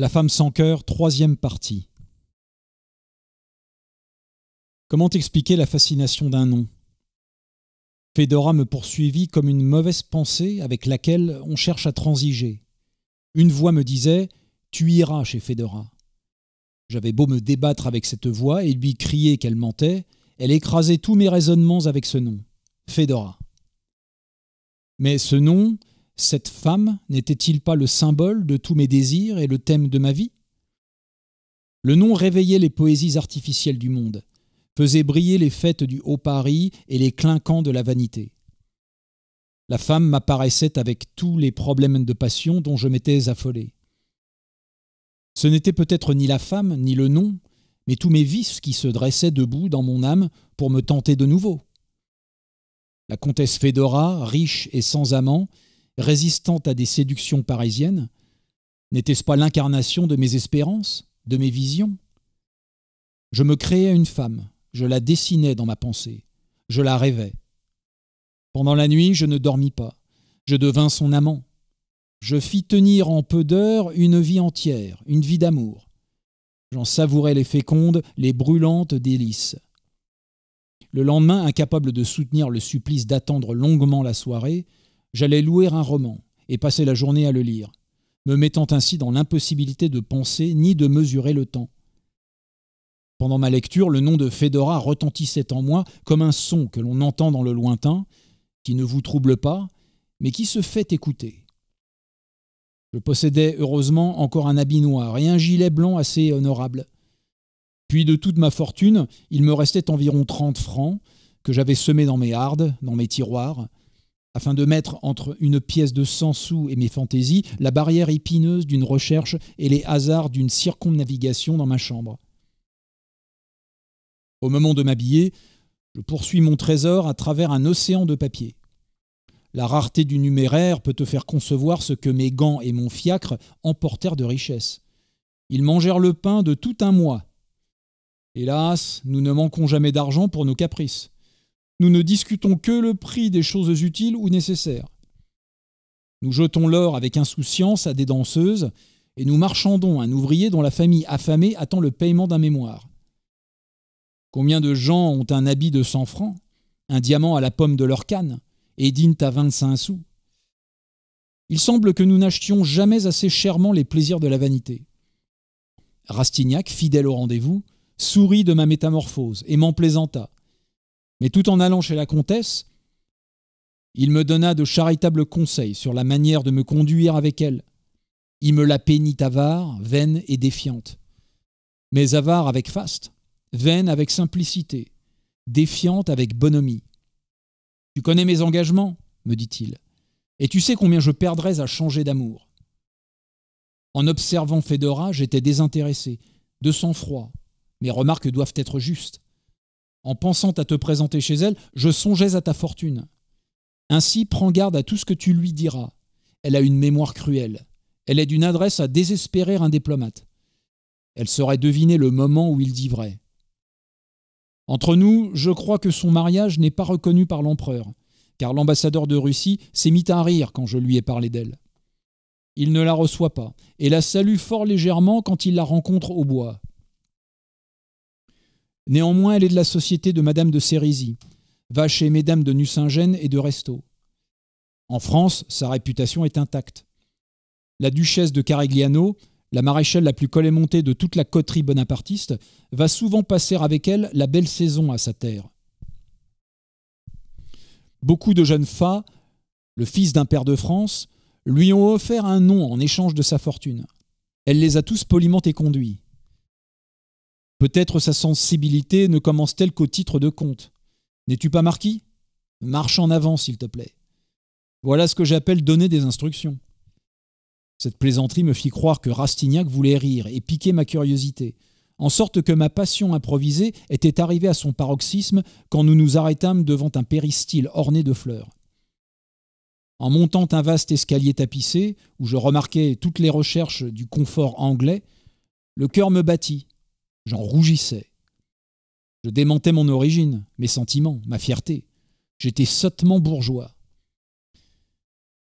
La femme sans cœur, troisième partie. Comment expliquer la fascination d'un nom Fedora me poursuivit comme une mauvaise pensée avec laquelle on cherche à transiger. Une voix me disait Tu iras chez Fedora. J'avais beau me débattre avec cette voix et lui crier qu'elle mentait, elle écrasait tous mes raisonnements avec ce nom Fedora. Mais ce nom, cette femme n'était-il pas le symbole de tous mes désirs et le thème de ma vie Le nom réveillait les poésies artificielles du monde, faisait briller les fêtes du Haut Paris et les clinquants de la vanité. La femme m'apparaissait avec tous les problèmes de passion dont je m'étais affolé. Ce n'était peut-être ni la femme, ni le nom, mais tous mes vices qui se dressaient debout dans mon âme pour me tenter de nouveau. La comtesse Fedora, riche et sans amant, résistante à des séductions parisiennes N'était-ce pas l'incarnation de mes espérances, de mes visions Je me créais une femme, je la dessinais dans ma pensée, je la rêvais. Pendant la nuit, je ne dormis pas, je devins son amant. Je fis tenir en peu d'heures une vie entière, une vie d'amour. J'en savourais les fécondes, les brûlantes délices. Le lendemain, incapable de soutenir le supplice d'attendre longuement la soirée, J'allais louer un roman et passer la journée à le lire, me mettant ainsi dans l'impossibilité de penser ni de mesurer le temps. Pendant ma lecture, le nom de Fedora retentissait en moi comme un son que l'on entend dans le lointain, qui ne vous trouble pas, mais qui se fait écouter. Je possédais heureusement encore un habit noir et un gilet blanc assez honorable. Puis de toute ma fortune, il me restait environ 30 francs que j'avais semés dans mes hardes, dans mes tiroirs, afin de mettre entre une pièce de 100 sous et mes fantaisies la barrière épineuse d'une recherche et les hasards d'une circumnavigation dans ma chambre. Au moment de m'habiller, je poursuis mon trésor à travers un océan de papier. La rareté du numéraire peut te faire concevoir ce que mes gants et mon fiacre emportèrent de richesse. Ils mangèrent le pain de tout un mois. Hélas, nous ne manquons jamais d'argent pour nos caprices. Nous ne discutons que le prix des choses utiles ou nécessaires. Nous jetons l'or avec insouciance à des danseuses et nous marchandons un ouvrier dont la famille affamée attend le paiement d'un mémoire. Combien de gens ont un habit de 100 francs, un diamant à la pomme de leur canne et dînent à 25 sous Il semble que nous n'achetions jamais assez chèrement les plaisirs de la vanité. Rastignac, fidèle au rendez-vous, sourit de ma métamorphose et m'en plaisanta. Mais tout en allant chez la comtesse, il me donna de charitables conseils sur la manière de me conduire avec elle. Il me la peignit avare, vaine et défiante. Mais avare avec faste, vaine avec simplicité, défiante avec bonhomie. Tu connais mes engagements, me dit-il, et tu sais combien je perdrais à changer d'amour. En observant Fedora, j'étais désintéressé, de sang-froid. Mes remarques doivent être justes en pensant à te présenter chez elle, je songeais à ta fortune. Ainsi, prends garde à tout ce que tu lui diras. Elle a une mémoire cruelle. Elle est d'une adresse à désespérer un diplomate. Elle saurait deviner le moment où il dit vrai. Entre nous, je crois que son mariage n'est pas reconnu par l'empereur, car l'ambassadeur de Russie s'est mis à rire quand je lui ai parlé d'elle. Il ne la reçoit pas, et la salue fort légèrement quand il la rencontre au bois. Néanmoins, elle est de la société de Madame de Sérisy, va chez Mesdames de Nucingen et de Resto. En France, sa réputation est intacte. La duchesse de Carigliano, la maréchale la plus colémontée de toute la coterie bonapartiste, va souvent passer avec elle la belle saison à sa terre. Beaucoup de jeunes fats, le fils d'un père de France, lui ont offert un nom en échange de sa fortune. Elle les a tous poliment éconduits. Peut-être sa sensibilité ne commence-t-elle qu'au titre de conte. N'es-tu pas marquis Marche en avant, s'il te plaît. Voilà ce que j'appelle donner des instructions. Cette plaisanterie me fit croire que Rastignac voulait rire et piquer ma curiosité, en sorte que ma passion improvisée était arrivée à son paroxysme quand nous nous arrêtâmes devant un péristyle orné de fleurs. En montant un vaste escalier tapissé, où je remarquais toutes les recherches du confort anglais, le cœur me battit J'en rougissais. Je démentais mon origine, mes sentiments, ma fierté. J'étais sottement bourgeois.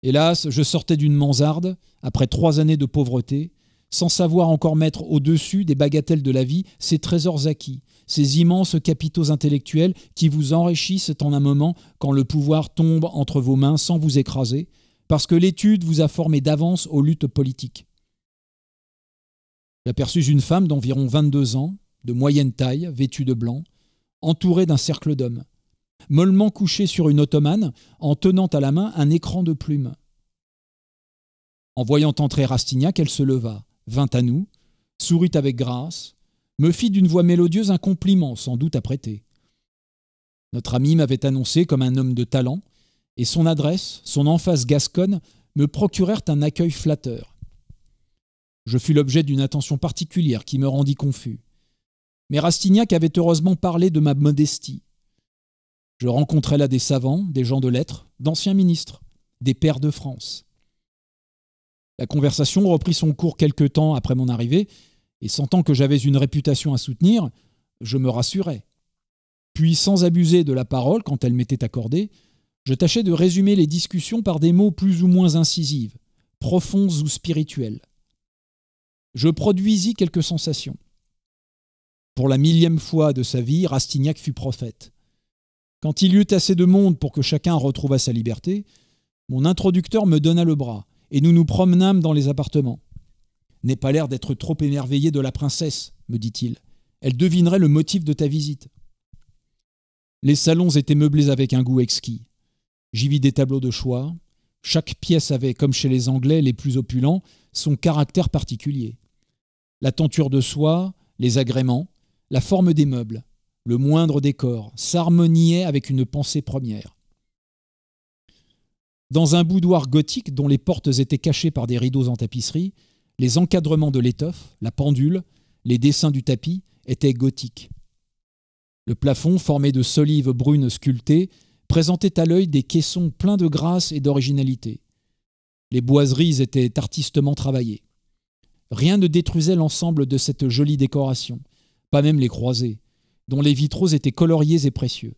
Hélas, je sortais d'une mansarde, après trois années de pauvreté, sans savoir encore mettre au-dessus des bagatelles de la vie ces trésors acquis, ces immenses capitaux intellectuels qui vous enrichissent en un moment quand le pouvoir tombe entre vos mains sans vous écraser, parce que l'étude vous a formé d'avance aux luttes politiques, J'aperçus une femme d'environ 22 ans, de moyenne taille, vêtue de blanc, entourée d'un cercle d'hommes, mollement couchée sur une ottomane en tenant à la main un écran de plumes. En voyant entrer Rastignac, elle se leva, vint à nous, sourit avec grâce, me fit d'une voix mélodieuse un compliment, sans doute apprêté. Notre ami m'avait annoncé comme un homme de talent, et son adresse, son emphase gasconne, me procurèrent un accueil flatteur. Je fus l'objet d'une attention particulière qui me rendit confus. Mais Rastignac avait heureusement parlé de ma modestie. Je rencontrai là des savants, des gens de lettres, d'anciens ministres, des pairs de France. La conversation reprit son cours quelque temps après mon arrivée, et sentant que j'avais une réputation à soutenir, je me rassurai Puis, sans abuser de la parole quand elle m'était accordée, je tâchai de résumer les discussions par des mots plus ou moins incisifs, profonds ou spirituels. Je produisis quelques sensations. Pour la millième fois de sa vie, Rastignac fut prophète. Quand il y eut assez de monde pour que chacun retrouvât sa liberté, mon introducteur me donna le bras, et nous nous promenâmes dans les appartements. N'aie pas l'air d'être trop émerveillé de la princesse, me dit-il. Elle devinerait le motif de ta visite. Les salons étaient meublés avec un goût exquis. J'y vis des tableaux de choix, chaque pièce avait, comme chez les Anglais les plus opulents, son caractère particulier. La tenture de soie, les agréments, la forme des meubles, le moindre décor, s'harmoniaient avec une pensée première. Dans un boudoir gothique dont les portes étaient cachées par des rideaux en tapisserie, les encadrements de l'étoffe, la pendule, les dessins du tapis étaient gothiques. Le plafond, formé de solives brunes sculptées, présentaient à l'œil des caissons pleins de grâce et d'originalité. Les boiseries étaient artistement travaillées. Rien ne détruisait l'ensemble de cette jolie décoration, pas même les croisées, dont les vitraux étaient coloriés et précieux.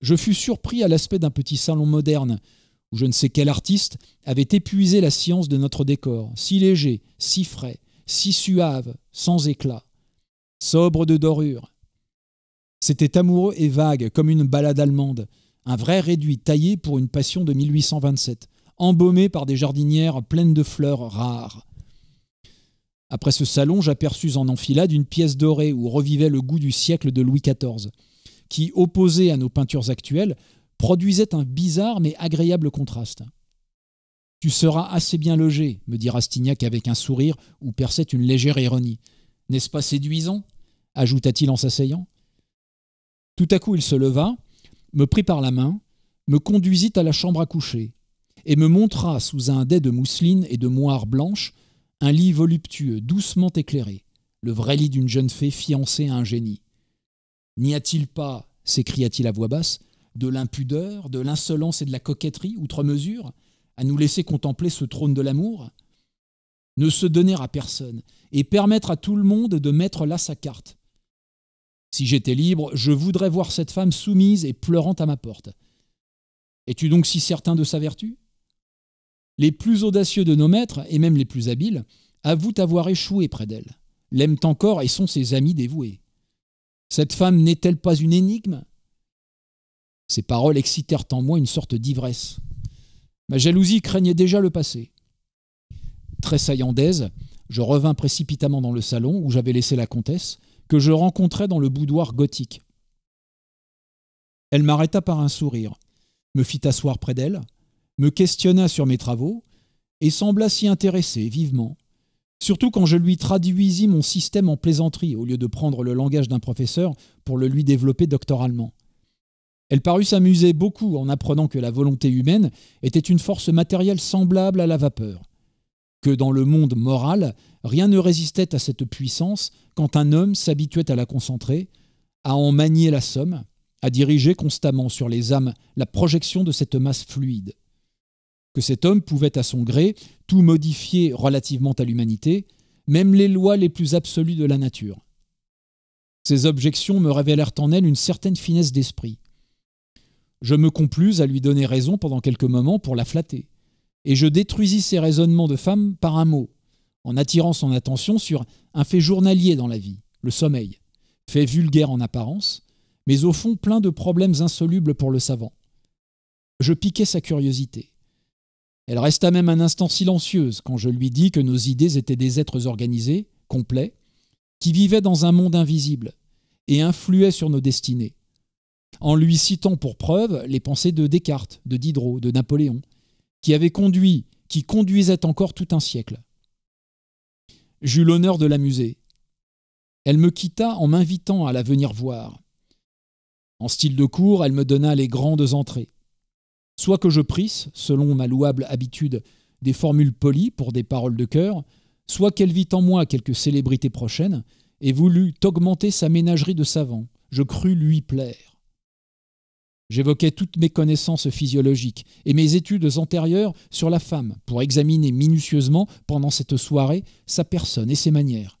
Je fus surpris à l'aspect d'un petit salon moderne, où je ne sais quel artiste avait épuisé la science de notre décor, si léger, si frais, si suave, sans éclat, sobre de dorure, c'était amoureux et vague, comme une balade allemande. Un vrai réduit taillé pour une passion de 1827, embaumé par des jardinières pleines de fleurs rares. Après ce salon, j'aperçus en enfilade une pièce dorée où revivait le goût du siècle de Louis XIV, qui, opposé à nos peintures actuelles, produisait un bizarre mais agréable contraste. Tu seras assez bien logé, me dit Rastignac avec un sourire où perçait une légère ironie. N'est-ce pas séduisant ajouta-t-il en s'asseyant. Tout à coup, il se leva, me prit par la main, me conduisit à la chambre à coucher, et me montra, sous un dais de mousseline et de moire blanche, un lit voluptueux, doucement éclairé, le vrai lit d'une jeune fée fiancée à un génie. N'y a-t-il pas, s'écria-t-il à voix basse, de l'impudeur, de l'insolence et de la coquetterie, outre mesure, à nous laisser contempler ce trône de l'amour Ne se donner à personne, et permettre à tout le monde de mettre là sa carte, si j'étais libre, je voudrais voir cette femme soumise et pleurante à ma porte. Es-tu donc si certain de sa vertu Les plus audacieux de nos maîtres, et même les plus habiles, avouent avoir échoué près d'elle, l'aiment encore et sont ses amis dévoués. Cette femme n'est-elle pas une énigme Ces paroles excitèrent en moi une sorte d'ivresse. Ma jalousie craignait déjà le passé. Tressaillant d'aise, je revins précipitamment dans le salon où j'avais laissé la comtesse, que je rencontrais dans le boudoir gothique. Elle m'arrêta par un sourire, me fit asseoir près d'elle, me questionna sur mes travaux, et sembla s'y intéresser vivement, surtout quand je lui traduisis mon système en plaisanterie, au lieu de prendre le langage d'un professeur pour le lui développer doctoralement. Elle parut s'amuser beaucoup en apprenant que la volonté humaine était une force matérielle semblable à la vapeur, que dans le monde moral, Rien ne résistait à cette puissance quand un homme s'habituait à la concentrer, à en manier la somme, à diriger constamment sur les âmes la projection de cette masse fluide. Que cet homme pouvait à son gré tout modifier relativement à l'humanité, même les lois les plus absolues de la nature. Ces objections me révélèrent en elle une certaine finesse d'esprit. Je me complus à lui donner raison pendant quelques moments pour la flatter, et je détruisis ses raisonnements de femme par un mot, en attirant son attention sur un fait journalier dans la vie, le sommeil, fait vulgaire en apparence, mais au fond plein de problèmes insolubles pour le savant. Je piquais sa curiosité. Elle resta même un instant silencieuse quand je lui dis que nos idées étaient des êtres organisés, complets, qui vivaient dans un monde invisible et influaient sur nos destinées, en lui citant pour preuve les pensées de Descartes, de Diderot, de Napoléon, qui avaient conduit, qui conduisaient encore tout un siècle. J'eus l'honneur de l'amuser. Elle me quitta en m'invitant à la venir voir. En style de cours, elle me donna les grandes entrées. Soit que je prisse, selon ma louable habitude, des formules polies pour des paroles de cœur, soit qu'elle vit en moi quelque célébrité prochaine et voulut augmenter sa ménagerie de savants. Je crus lui plaire. J'évoquais toutes mes connaissances physiologiques et mes études antérieures sur la femme pour examiner minutieusement pendant cette soirée sa personne et ses manières.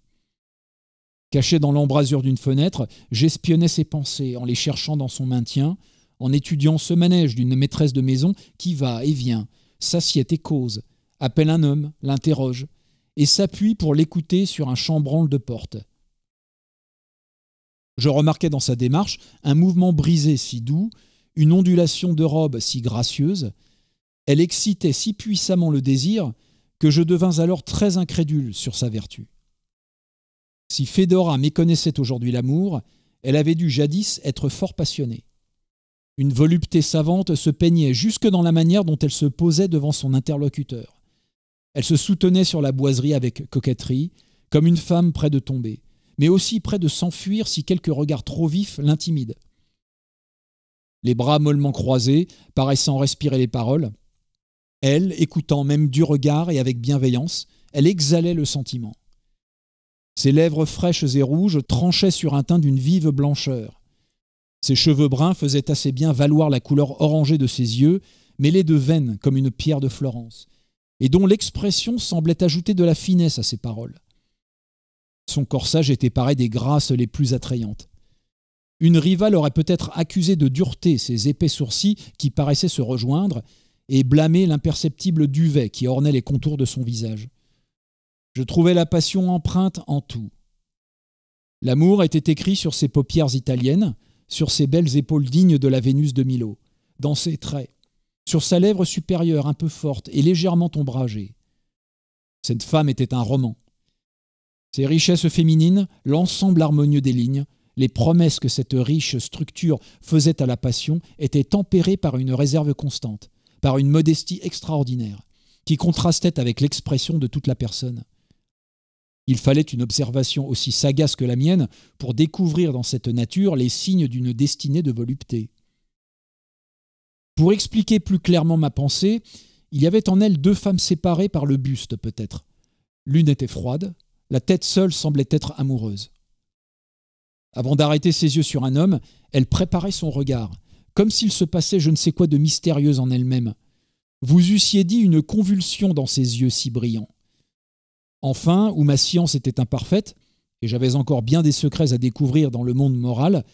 Caché dans l'embrasure d'une fenêtre, j'espionnais ses pensées en les cherchant dans son maintien, en étudiant ce manège d'une maîtresse de maison qui va et vient, s'assied et cause, appelle un homme, l'interroge, et s'appuie pour l'écouter sur un chambranle de porte. Je remarquais dans sa démarche un mouvement brisé si doux une ondulation de robe si gracieuse, elle excitait si puissamment le désir que je devins alors très incrédule sur sa vertu. Si Fedora méconnaissait aujourd'hui l'amour, elle avait dû jadis être fort passionnée. Une volupté savante se peignait jusque dans la manière dont elle se posait devant son interlocuteur. Elle se soutenait sur la boiserie avec coquetterie, comme une femme près de tomber, mais aussi près de s'enfuir si quelque regard trop vif l'intimide les bras mollement croisés, paraissant respirer les paroles. Elle, écoutant même du regard et avec bienveillance, elle exhalait le sentiment. Ses lèvres fraîches et rouges tranchaient sur un teint d'une vive blancheur. Ses cheveux bruns faisaient assez bien valoir la couleur orangée de ses yeux, mêlés de veines comme une pierre de Florence, et dont l'expression semblait ajouter de la finesse à ses paroles. Son corsage était paré des grâces les plus attrayantes. Une rivale aurait peut-être accusé de dureté ses épais sourcils qui paraissaient se rejoindre et blâmé l'imperceptible duvet qui ornait les contours de son visage. Je trouvais la passion empreinte en tout. L'amour était écrit sur ses paupières italiennes, sur ses belles épaules dignes de la Vénus de Milo, dans ses traits, sur sa lèvre supérieure un peu forte et légèrement ombragée. Cette femme était un roman. Ses richesses féminines, l'ensemble harmonieux des lignes, les promesses que cette riche structure faisait à la passion étaient tempérées par une réserve constante, par une modestie extraordinaire, qui contrastait avec l'expression de toute la personne. Il fallait une observation aussi sagace que la mienne pour découvrir dans cette nature les signes d'une destinée de volupté. Pour expliquer plus clairement ma pensée, il y avait en elle deux femmes séparées par le buste peut-être. L'une était froide, la tête seule semblait être amoureuse. Avant d'arrêter ses yeux sur un homme, elle préparait son regard, comme s'il se passait je ne sais quoi de mystérieux en elle-même. Vous eussiez dit une convulsion dans ses yeux si brillants. Enfin, où ma science était imparfaite, et j'avais encore bien des secrets à découvrir dans le monde moral,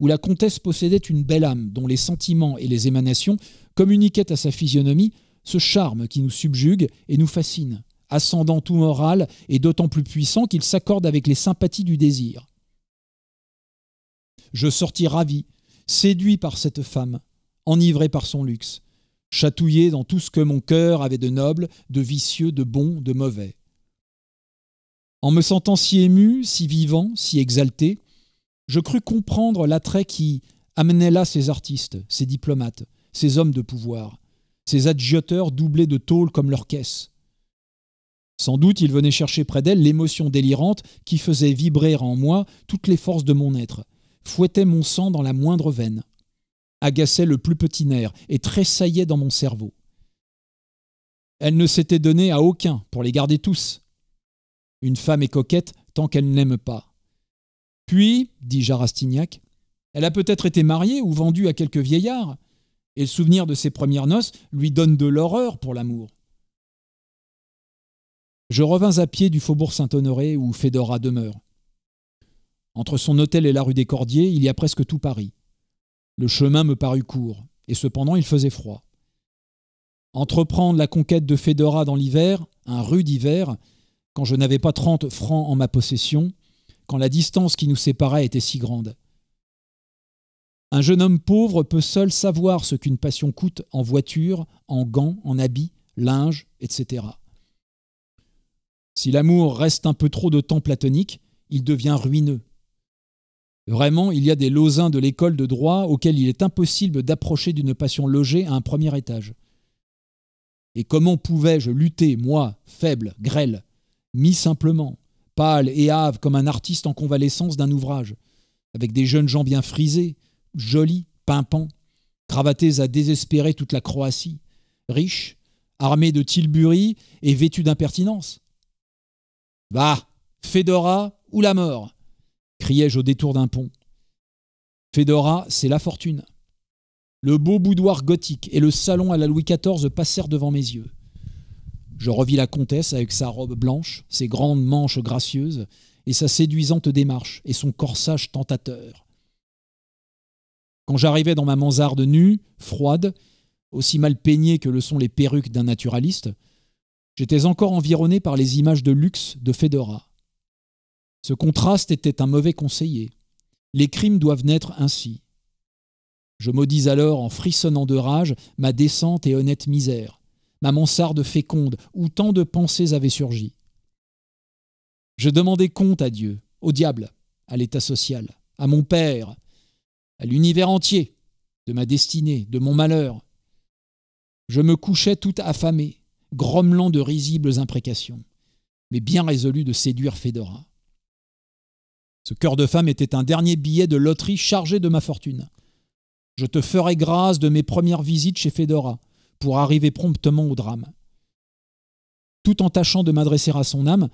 où la comtesse possédait une belle âme dont les sentiments et les émanations communiquaient à sa physionomie ce charme qui nous subjugue et nous fascine, ascendant tout moral et d'autant plus puissant qu'il s'accorde avec les sympathies du désir. Je sortis ravi, séduit par cette femme, enivré par son luxe, chatouillé dans tout ce que mon cœur avait de noble, de vicieux, de bon, de mauvais. En me sentant si ému, si vivant, si exalté, je crus comprendre l'attrait qui amenait là ces artistes, ces diplomates, ces hommes de pouvoir, ces adjoteurs doublés de tôle comme leurs caisses. Sans doute, ils venaient chercher près d'elle l'émotion délirante qui faisait vibrer en moi toutes les forces de mon être, fouettait mon sang dans la moindre veine, agaçait le plus petit nerf et tressaillait dans mon cerveau. Elle ne s'était donnée à aucun pour les garder tous. Une femme est coquette tant qu'elle n'aime pas. Puis, dit Jarastignac, elle a peut-être été mariée ou vendue à quelque vieillard, et le souvenir de ses premières noces lui donne de l'horreur pour l'amour. Je revins à pied du faubourg Saint-Honoré où Fedora demeure. Entre son hôtel et la rue des Cordiers, il y a presque tout Paris. Le chemin me parut court, et cependant il faisait froid. Entreprendre la conquête de Fedora dans l'hiver, un rude hiver, quand je n'avais pas 30 francs en ma possession, quand la distance qui nous séparait était si grande. Un jeune homme pauvre peut seul savoir ce qu'une passion coûte en voiture, en gants, en habits, linge, etc. Si l'amour reste un peu trop de temps platonique, il devient ruineux. Vraiment, il y a des losins de l'école de droit auxquels il est impossible d'approcher d'une passion logée à un premier étage. Et comment pouvais-je lutter, moi, faible, grêle, mis simplement, pâle et hâve comme un artiste en convalescence d'un ouvrage, avec des jeunes gens bien frisés, jolis, pimpants, cravatés à désespérer toute la Croatie, riches, armés de tilbury et vêtus d'impertinence Bah, Fedora ou la mort criai-je au détour d'un pont. Fedora, c'est la fortune. Le beau boudoir gothique et le salon à la Louis XIV passèrent devant mes yeux. Je revis la comtesse avec sa robe blanche, ses grandes manches gracieuses et sa séduisante démarche et son corsage tentateur. Quand j'arrivais dans ma mansarde nue, froide, aussi mal peignée que le sont les perruques d'un naturaliste, j'étais encore environné par les images de luxe de Fedora. Ce contraste était un mauvais conseiller. Les crimes doivent naître ainsi. Je maudis alors, en frissonnant de rage, ma décente et honnête misère, ma mansarde féconde, où tant de pensées avaient surgi. Je demandais compte à Dieu, au diable, à l'état social, à mon père, à l'univers entier, de ma destinée, de mon malheur. Je me couchais tout affamé, grommelant de risibles imprécations, mais bien résolu de séduire Fedora. Ce cœur de femme était un dernier billet de loterie chargé de ma fortune. Je te ferai grâce de mes premières visites chez Fedora, pour arriver promptement au drame. Tout en tâchant de m'adresser à son âme,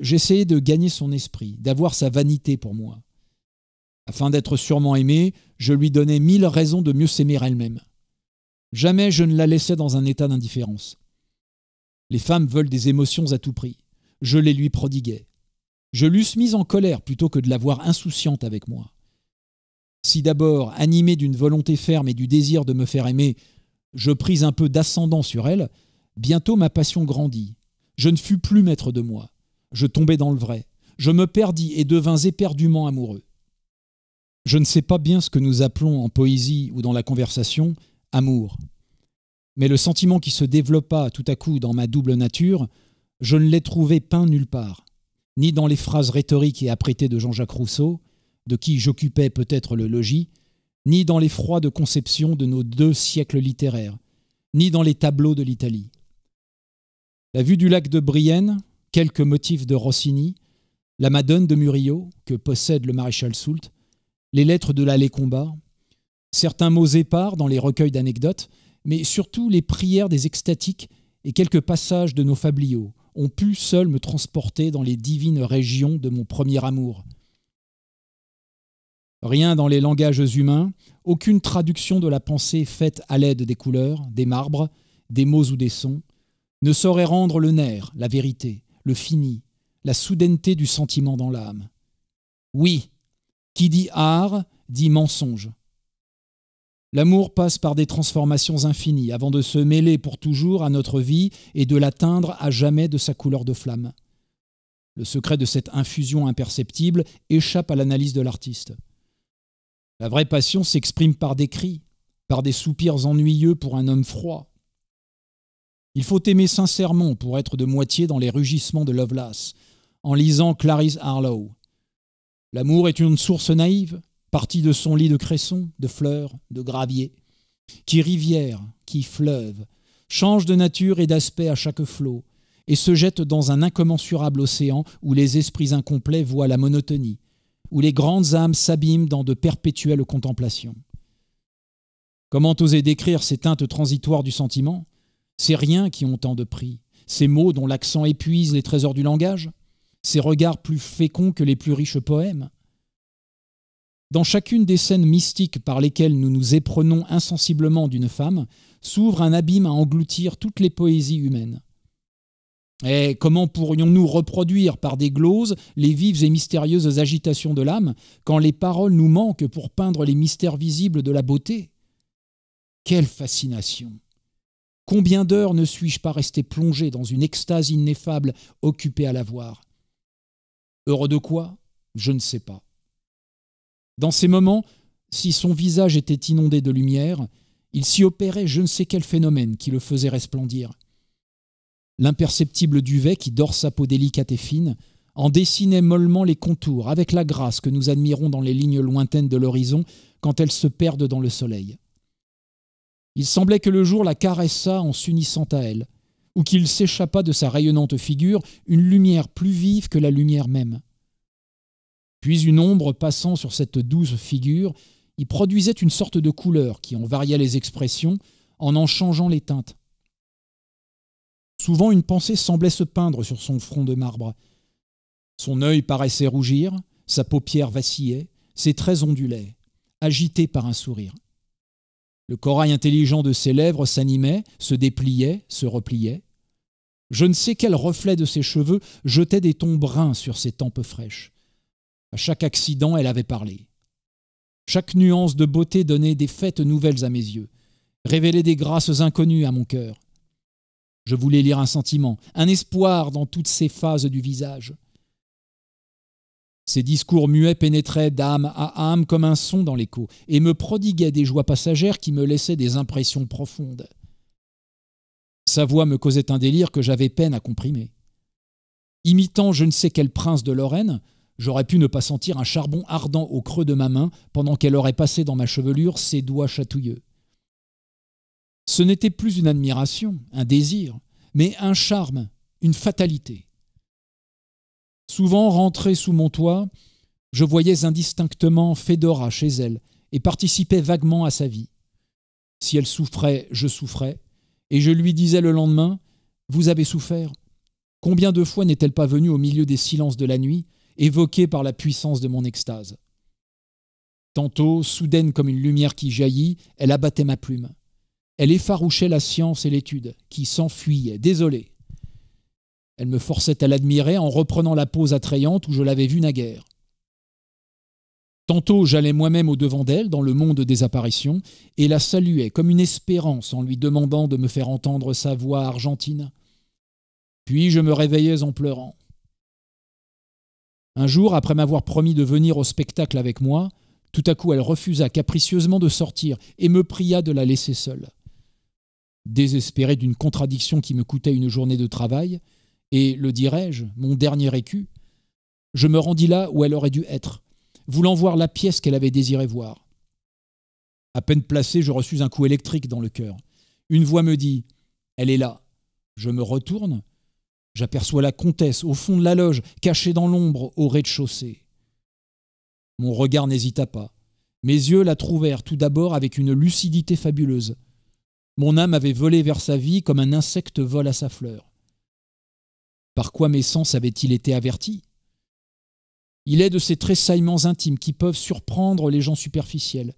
j'essayais de gagner son esprit, d'avoir sa vanité pour moi. Afin d'être sûrement aimé, je lui donnais mille raisons de mieux s'aimer elle-même. Jamais je ne la laissais dans un état d'indifférence. Les femmes veulent des émotions à tout prix. Je les lui prodiguais. Je l'eusse mise en colère plutôt que de la voir insouciante avec moi. Si d'abord, animée d'une volonté ferme et du désir de me faire aimer, je pris un peu d'ascendant sur elle, bientôt ma passion grandit. Je ne fus plus maître de moi. Je tombai dans le vrai. Je me perdis et devins éperdument amoureux. Je ne sais pas bien ce que nous appelons en poésie ou dans la conversation amour. Mais le sentiment qui se développa tout à coup dans ma double nature, je ne l'ai trouvé peint nulle part ni dans les phrases rhétoriques et apprêtées de Jean-Jacques Rousseau, de qui j'occupais peut-être le logis, ni dans les froides conceptions de nos deux siècles littéraires, ni dans les tableaux de l'Italie. La vue du lac de Brienne, quelques motifs de Rossini, la Madone de Murillo, que possède le maréchal Soult, les lettres de l'allée combat, certains mots épars dans les recueils d'anecdotes, mais surtout les prières des extatiques et quelques passages de nos fabliaux, ont pu seuls me transporter dans les divines régions de mon premier amour. Rien dans les langages humains, aucune traduction de la pensée faite à l'aide des couleurs, des marbres, des mots ou des sons, ne saurait rendre le nerf, la vérité, le fini, la soudaineté du sentiment dans l'âme. Oui, qui dit art dit mensonge, L'amour passe par des transformations infinies avant de se mêler pour toujours à notre vie et de l'atteindre à jamais de sa couleur de flamme. Le secret de cette infusion imperceptible échappe à l'analyse de l'artiste. La vraie passion s'exprime par des cris, par des soupirs ennuyeux pour un homme froid. Il faut aimer sincèrement pour être de moitié dans les rugissements de Lovelace, en lisant Clarice Harlow. L'amour est une source naïve, partie de son lit de cresson, de fleurs, de gravier, qui rivière, qui fleuve, change de nature et d'aspect à chaque flot, et se jette dans un incommensurable océan où les esprits incomplets voient la monotonie, où les grandes âmes s'abîment dans de perpétuelles contemplations. Comment oser décrire ces teintes transitoires du sentiment Ces riens qui ont tant de prix, ces mots dont l'accent épuise les trésors du langage, ces regards plus féconds que les plus riches poèmes, dans chacune des scènes mystiques par lesquelles nous nous éprenons insensiblement d'une femme, s'ouvre un abîme à engloutir toutes les poésies humaines. Et eh, comment pourrions-nous reproduire par des gloses les vives et mystérieuses agitations de l'âme quand les paroles nous manquent pour peindre les mystères visibles de la beauté Quelle fascination Combien d'heures ne suis-je pas resté plongé dans une extase ineffable, occupé à la voir Heureux de quoi Je ne sais pas. Dans ces moments, si son visage était inondé de lumière, il s'y opérait je ne sais quel phénomène qui le faisait resplendir. L'imperceptible duvet qui dort sa peau délicate et fine en dessinait mollement les contours avec la grâce que nous admirons dans les lignes lointaines de l'horizon quand elles se perdent dans le soleil. Il semblait que le jour la caressa en s'unissant à elle, ou qu'il s'échappa de sa rayonnante figure une lumière plus vive que la lumière même. Puis une ombre passant sur cette douce figure, y produisait une sorte de couleur qui en variait les expressions en en changeant les teintes. Souvent une pensée semblait se peindre sur son front de marbre. Son œil paraissait rougir, sa paupière vacillait, ses traits ondulaient, agités par un sourire. Le corail intelligent de ses lèvres s'animait, se dépliait, se repliait. Je ne sais quel reflet de ses cheveux jetait des tons bruns sur ses tempes fraîches. À chaque accident, elle avait parlé. Chaque nuance de beauté donnait des fêtes nouvelles à mes yeux, révélait des grâces inconnues à mon cœur. Je voulais lire un sentiment, un espoir dans toutes ces phases du visage. Ses discours muets pénétraient d'âme à âme comme un son dans l'écho et me prodiguaient des joies passagères qui me laissaient des impressions profondes. Sa voix me causait un délire que j'avais peine à comprimer. Imitant je ne sais quel prince de Lorraine, J'aurais pu ne pas sentir un charbon ardent au creux de ma main pendant qu'elle aurait passé dans ma chevelure ses doigts chatouilleux. Ce n'était plus une admiration, un désir, mais un charme, une fatalité. Souvent rentrée sous mon toit, je voyais indistinctement Fedora chez elle et participais vaguement à sa vie. Si elle souffrait, je souffrais, et je lui disais le lendemain Vous avez souffert. Combien de fois n'est-elle pas venue au milieu des silences de la nuit évoquée par la puissance de mon extase. Tantôt, soudaine comme une lumière qui jaillit, elle abattait ma plume. Elle effarouchait la science et l'étude, qui s'enfuyaient, désolée. Elle me forçait à l'admirer en reprenant la pose attrayante où je l'avais vue naguère. Tantôt j'allais moi-même au devant d'elle dans le monde des apparitions et la saluais comme une espérance en lui demandant de me faire entendre sa voix argentine. Puis je me réveillais en pleurant. Un jour, après m'avoir promis de venir au spectacle avec moi, tout à coup elle refusa capricieusement de sortir et me pria de la laisser seule. Désespéré d'une contradiction qui me coûtait une journée de travail, et, le dirais-je, mon dernier écu, je me rendis là où elle aurait dû être, voulant voir la pièce qu'elle avait désiré voir. À peine placée, je reçus un coup électrique dans le cœur. Une voix me dit Elle est là. Je me retourne J'aperçois la comtesse au fond de la loge, cachée dans l'ombre au rez-de-chaussée. Mon regard n'hésita pas. Mes yeux la trouvèrent tout d'abord avec une lucidité fabuleuse. Mon âme avait volé vers sa vie comme un insecte vole à sa fleur. Par quoi mes sens avaient-ils été avertis Il est de ces tressaillements intimes qui peuvent surprendre les gens superficiels.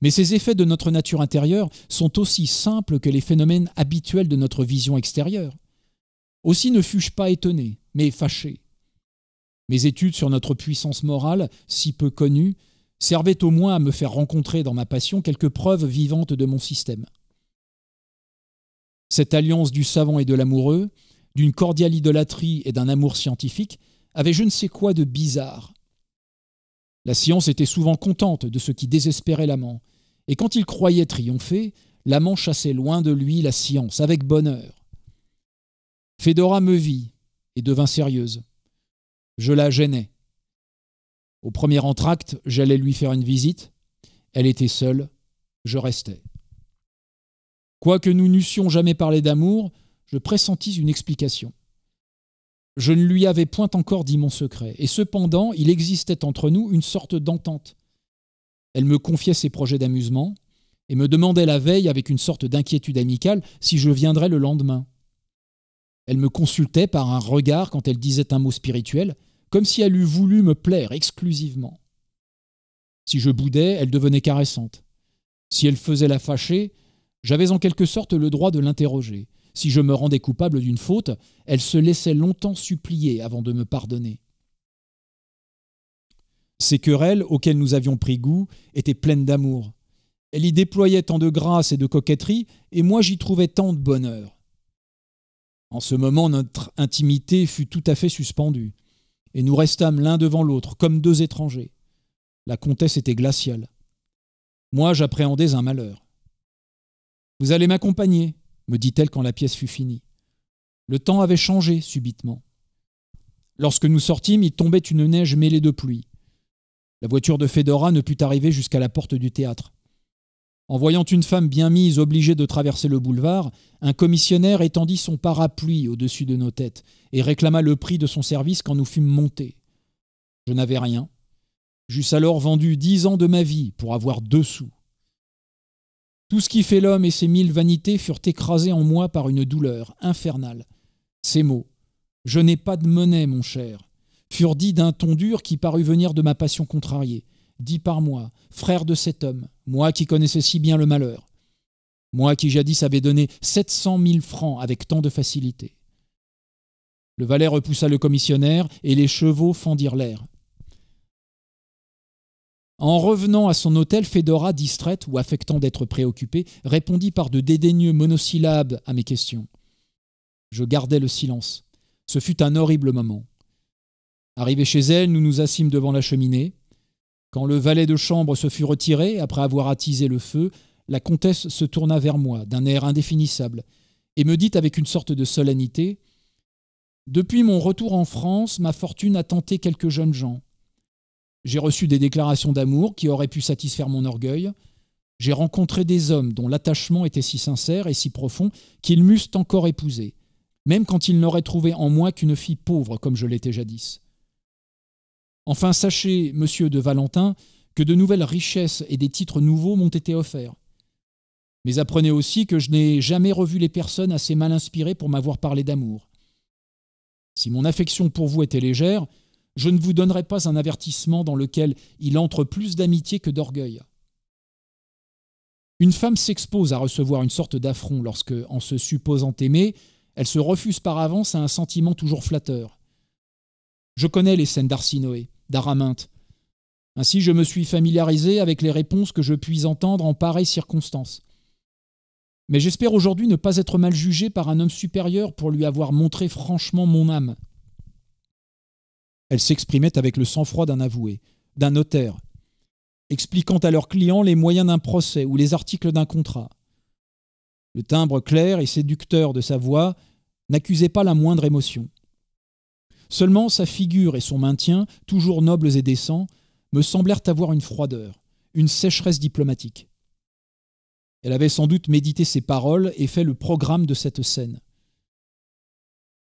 Mais ces effets de notre nature intérieure sont aussi simples que les phénomènes habituels de notre vision extérieure. Aussi ne fus-je pas étonné, mais fâché. Mes études sur notre puissance morale, si peu connue, servaient au moins à me faire rencontrer dans ma passion quelques preuves vivantes de mon système. Cette alliance du savant et de l'amoureux, d'une cordiale idolâtrie et d'un amour scientifique, avait je ne sais quoi de bizarre. La science était souvent contente de ce qui désespérait l'amant, et quand il croyait triompher, l'amant chassait loin de lui la science, avec bonheur. Fedora me vit et devint sérieuse. Je la gênais. Au premier entracte, j'allais lui faire une visite. Elle était seule. Je restais. Quoique nous n'eussions jamais parlé d'amour, je pressentis une explication. Je ne lui avais point encore dit mon secret, et cependant il existait entre nous une sorte d'entente. Elle me confiait ses projets d'amusement, et me demandait la veille, avec une sorte d'inquiétude amicale, si je viendrais le lendemain. Elle me consultait par un regard quand elle disait un mot spirituel, comme si elle eût voulu me plaire exclusivement. Si je boudais, elle devenait caressante. Si elle faisait la fâcher, j'avais en quelque sorte le droit de l'interroger. Si je me rendais coupable d'une faute, elle se laissait longtemps supplier avant de me pardonner. Ces querelles auxquelles nous avions pris goût étaient pleines d'amour. Elle y déployait tant de grâce et de coquetterie, et moi j'y trouvais tant de bonheur. En ce moment, notre intimité fut tout à fait suspendue, et nous restâmes l'un devant l'autre, comme deux étrangers. La comtesse était glaciale. Moi, j'appréhendais un malheur. Vous allez m'accompagner, me dit-elle quand la pièce fut finie. Le temps avait changé subitement. Lorsque nous sortîmes, il tombait une neige mêlée de pluie. La voiture de Fedora ne put arriver jusqu'à la porte du théâtre. En voyant une femme bien mise obligée de traverser le boulevard, un commissionnaire étendit son parapluie au-dessus de nos têtes et réclama le prix de son service quand nous fûmes montés. Je n'avais rien. J'eusse alors vendu dix ans de ma vie pour avoir deux sous. Tout ce qui fait l'homme et ses mille vanités furent écrasés en moi par une douleur infernale. Ces mots Je n'ai pas de monnaie, mon cher, furent dits d'un ton dur qui parut venir de ma passion contrariée. « Dis par moi, frère de cet homme, moi qui connaissais si bien le malheur, moi qui jadis avais donné 700 mille francs avec tant de facilité. Le valet repoussa le commissionnaire et les chevaux fendirent l'air. En revenant à son hôtel, Fedora, distraite ou affectant d'être préoccupée, répondit par de dédaigneux monosyllabes à mes questions. Je gardai le silence. Ce fut un horrible moment. Arrivés chez elle, nous nous assîmes devant la cheminée. Quand le valet de chambre se fut retiré, après avoir attisé le feu, la comtesse se tourna vers moi, d'un air indéfinissable, et me dit avec une sorte de solennité Depuis mon retour en France, ma fortune a tenté quelques jeunes gens. J'ai reçu des déclarations d'amour qui auraient pu satisfaire mon orgueil. J'ai rencontré des hommes dont l'attachement était si sincère et si profond qu'ils m'eussent encore épousé, même quand ils n'auraient trouvé en moi qu'une fille pauvre comme je l'étais jadis. Enfin, sachez, monsieur de Valentin, que de nouvelles richesses et des titres nouveaux m'ont été offerts. Mais apprenez aussi que je n'ai jamais revu les personnes assez mal inspirées pour m'avoir parlé d'amour. Si mon affection pour vous était légère, je ne vous donnerais pas un avertissement dans lequel il entre plus d'amitié que d'orgueil. Une femme s'expose à recevoir une sorte d'affront lorsque, en se supposant aimée, elle se refuse par avance à un sentiment toujours flatteur. Je connais les scènes d'Arsinoé d'Araminthe. Ainsi, je me suis familiarisé avec les réponses que je puis entendre en pareilles circonstances. Mais j'espère aujourd'hui ne pas être mal jugé par un homme supérieur pour lui avoir montré franchement mon âme. Elle s'exprimait avec le sang-froid d'un avoué, d'un notaire, expliquant à leurs clients les moyens d'un procès ou les articles d'un contrat. Le timbre clair et séducteur de sa voix n'accusait pas la moindre émotion. Seulement sa figure et son maintien, toujours nobles et décents, me semblèrent avoir une froideur, une sécheresse diplomatique. Elle avait sans doute médité ses paroles et fait le programme de cette scène.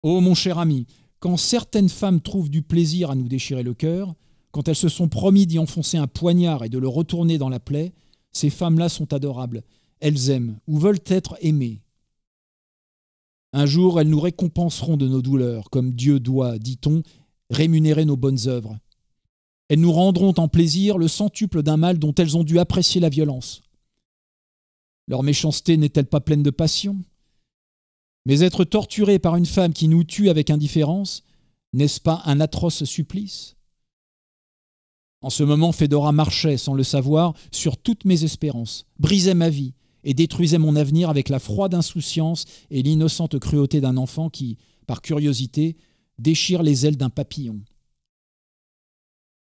Oh mon cher ami, quand certaines femmes trouvent du plaisir à nous déchirer le cœur, quand elles se sont promis d'y enfoncer un poignard et de le retourner dans la plaie, ces femmes-là sont adorables. Elles aiment ou veulent être aimées. Un jour, elles nous récompenseront de nos douleurs, comme Dieu doit, dit-on, rémunérer nos bonnes œuvres. Elles nous rendront en plaisir le centuple d'un mal dont elles ont dû apprécier la violence. Leur méchanceté n'est-elle pas pleine de passion Mais être torturé par une femme qui nous tue avec indifférence, n'est-ce pas un atroce supplice En ce moment, Fedora marchait, sans le savoir, sur toutes mes espérances, brisait ma vie, et détruisait mon avenir avec la froide insouciance et l'innocente cruauté d'un enfant qui, par curiosité, déchire les ailes d'un papillon.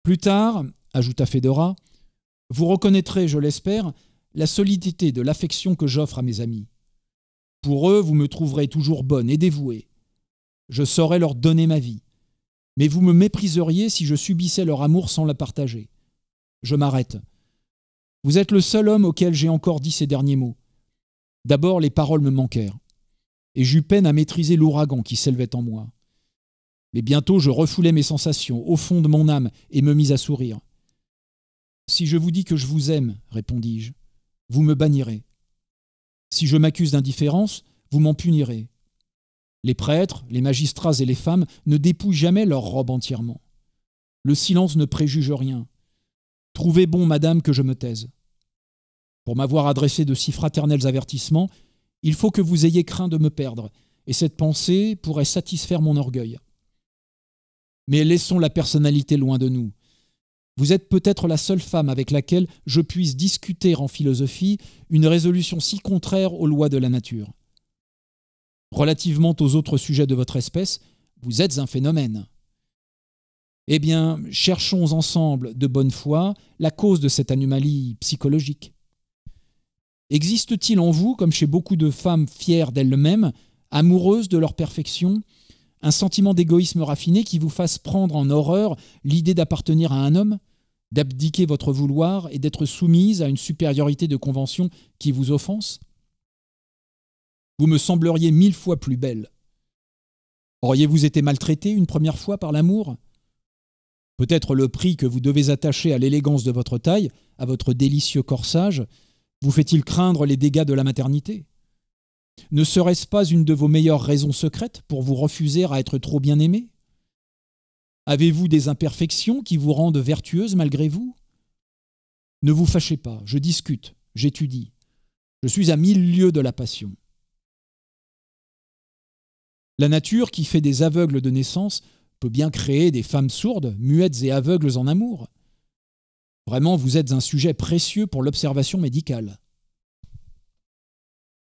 Plus tard, ajouta Fedora, vous reconnaîtrez, je l'espère, la solidité de l'affection que j'offre à mes amis. Pour eux, vous me trouverez toujours bonne et dévouée. Je saurais leur donner ma vie. Mais vous me mépriseriez si je subissais leur amour sans la partager. Je m'arrête. Vous êtes le seul homme auquel j'ai encore dit ces derniers mots. D'abord, les paroles me manquèrent, et j'eus peine à maîtriser l'ouragan qui s'élevait en moi. Mais bientôt, je refoulai mes sensations au fond de mon âme et me mis à sourire. Si je vous dis que je vous aime, répondis-je, vous me bannirez. Si je m'accuse d'indifférence, vous m'en punirez. Les prêtres, les magistrats et les femmes ne dépouillent jamais leur robe entièrement. Le silence ne préjuge rien. Trouvez bon, madame, que je me taise. Pour m'avoir adressé de si fraternels avertissements, il faut que vous ayez craint de me perdre, et cette pensée pourrait satisfaire mon orgueil. Mais laissons la personnalité loin de nous. Vous êtes peut-être la seule femme avec laquelle je puisse discuter en philosophie une résolution si contraire aux lois de la nature. Relativement aux autres sujets de votre espèce, vous êtes un phénomène. Eh bien, cherchons ensemble de bonne foi la cause de cette anomalie psychologique. Existe-t-il en vous, comme chez beaucoup de femmes fières d'elles-mêmes, amoureuses de leur perfection, un sentiment d'égoïsme raffiné qui vous fasse prendre en horreur l'idée d'appartenir à un homme, d'abdiquer votre vouloir et d'être soumise à une supériorité de convention qui vous offense Vous me sembleriez mille fois plus belle. Auriez-vous été maltraitée une première fois par l'amour peut-être le prix que vous devez attacher à l'élégance de votre taille, à votre délicieux corsage, vous fait-il craindre les dégâts de la maternité Ne serait-ce pas une de vos meilleures raisons secrètes pour vous refuser à être trop bien aimé Avez-vous des imperfections qui vous rendent vertueuse malgré vous Ne vous fâchez pas, je discute, j'étudie. Je suis à mille lieues de la passion. La nature qui fait des aveugles de naissance peut bien créer des femmes sourdes, muettes et aveugles en amour. Vraiment, vous êtes un sujet précieux pour l'observation médicale.